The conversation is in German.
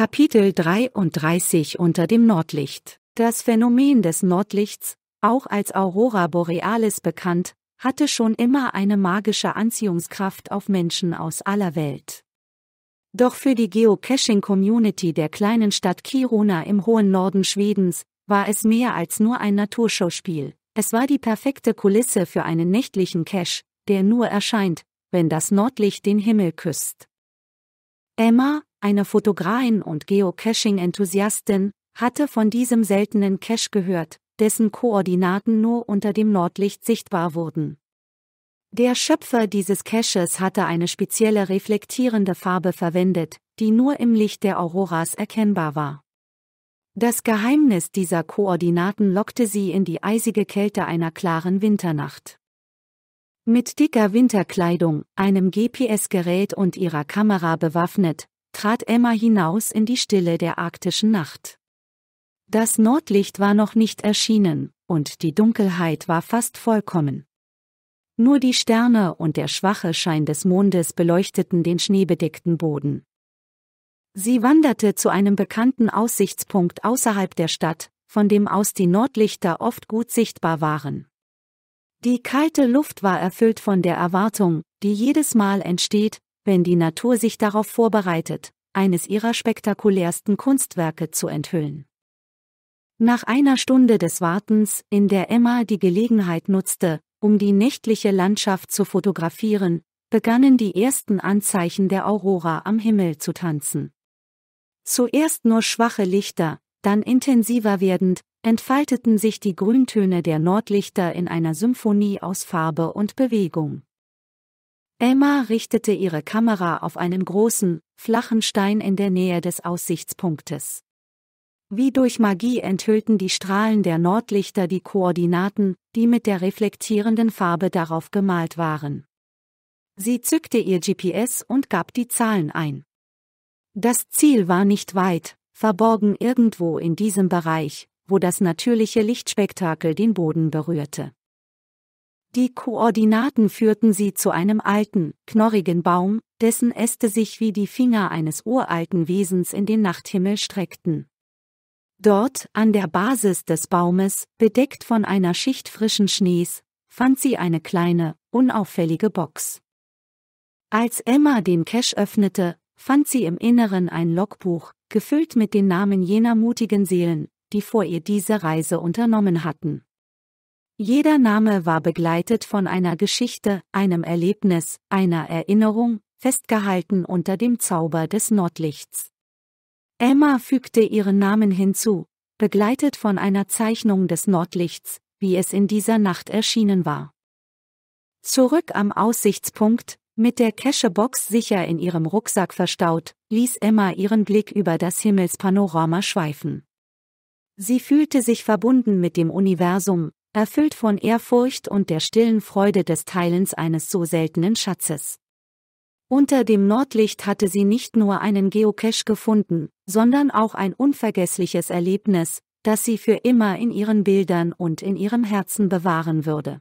Kapitel 33 unter dem Nordlicht. Das Phänomen des Nordlichts, auch als Aurora Borealis bekannt, hatte schon immer eine magische Anziehungskraft auf Menschen aus aller Welt. Doch für die Geocaching-Community der kleinen Stadt Kiruna im hohen Norden Schwedens war es mehr als nur ein Naturschauspiel. Es war die perfekte Kulisse für einen nächtlichen Cache, der nur erscheint, wenn das Nordlicht den Himmel küsst. Emma, eine Fotografin und Geocaching-Enthusiastin, hatte von diesem seltenen Cache gehört, dessen Koordinaten nur unter dem Nordlicht sichtbar wurden. Der Schöpfer dieses Caches hatte eine spezielle reflektierende Farbe verwendet, die nur im Licht der Auroras erkennbar war. Das Geheimnis dieser Koordinaten lockte sie in die eisige Kälte einer klaren Winternacht. Mit dicker Winterkleidung, einem GPS-Gerät und ihrer Kamera bewaffnet, trat Emma hinaus in die Stille der arktischen Nacht. Das Nordlicht war noch nicht erschienen, und die Dunkelheit war fast vollkommen. Nur die Sterne und der schwache Schein des Mondes beleuchteten den schneebedeckten Boden. Sie wanderte zu einem bekannten Aussichtspunkt außerhalb der Stadt, von dem aus die Nordlichter oft gut sichtbar waren. Die kalte Luft war erfüllt von der Erwartung, die jedes Mal entsteht, wenn die Natur sich darauf vorbereitet, eines ihrer spektakulärsten Kunstwerke zu enthüllen. Nach einer Stunde des Wartens, in der Emma die Gelegenheit nutzte, um die nächtliche Landschaft zu fotografieren, begannen die ersten Anzeichen der Aurora am Himmel zu tanzen. Zuerst nur schwache Lichter, dann intensiver werdend, entfalteten sich die Grüntöne der Nordlichter in einer Symphonie aus Farbe und Bewegung. Emma richtete ihre Kamera auf einen großen, flachen Stein in der Nähe des Aussichtspunktes. Wie durch Magie enthüllten die Strahlen der Nordlichter die Koordinaten, die mit der reflektierenden Farbe darauf gemalt waren. Sie zückte ihr GPS und gab die Zahlen ein. Das Ziel war nicht weit, verborgen irgendwo in diesem Bereich, wo das natürliche Lichtspektakel den Boden berührte. Die Koordinaten führten sie zu einem alten, knorrigen Baum, dessen Äste sich wie die Finger eines uralten Wesens in den Nachthimmel streckten. Dort, an der Basis des Baumes, bedeckt von einer Schicht frischen Schnees, fand sie eine kleine, unauffällige Box. Als Emma den Cache öffnete, fand sie im Inneren ein Logbuch, gefüllt mit den Namen jener mutigen Seelen, die vor ihr diese Reise unternommen hatten. Jeder Name war begleitet von einer Geschichte, einem Erlebnis, einer Erinnerung, festgehalten unter dem Zauber des Nordlichts. Emma fügte ihren Namen hinzu, begleitet von einer Zeichnung des Nordlichts, wie es in dieser Nacht erschienen war. Zurück am Aussichtspunkt, mit der Cashebox sicher in ihrem Rucksack verstaut, ließ Emma ihren Blick über das Himmelspanorama schweifen. Sie fühlte sich verbunden mit dem Universum, erfüllt von Ehrfurcht und der stillen Freude des Teilens eines so seltenen Schatzes. Unter dem Nordlicht hatte sie nicht nur einen Geocache gefunden, sondern auch ein unvergessliches Erlebnis, das sie für immer in ihren Bildern und in ihrem Herzen bewahren würde.